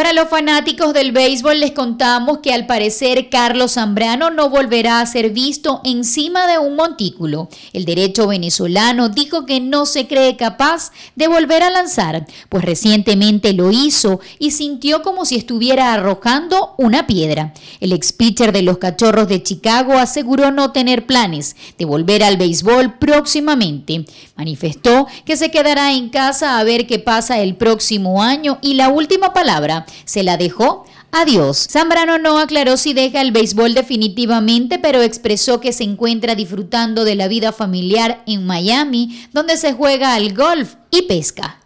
Para los fanáticos del béisbol les contamos que al parecer Carlos Zambrano no volverá a ser visto encima de un montículo. El derecho venezolano dijo que no se cree capaz de volver a lanzar, pues recientemente lo hizo y sintió como si estuviera arrojando una piedra. El ex pitcher de los Cachorros de Chicago aseguró no tener planes de volver al béisbol próximamente. Manifestó que se quedará en casa a ver qué pasa el próximo año y la última palabra se la dejó Adiós. Zambrano no aclaró si deja el béisbol definitivamente, pero expresó que se encuentra disfrutando de la vida familiar en Miami, donde se juega al golf y pesca.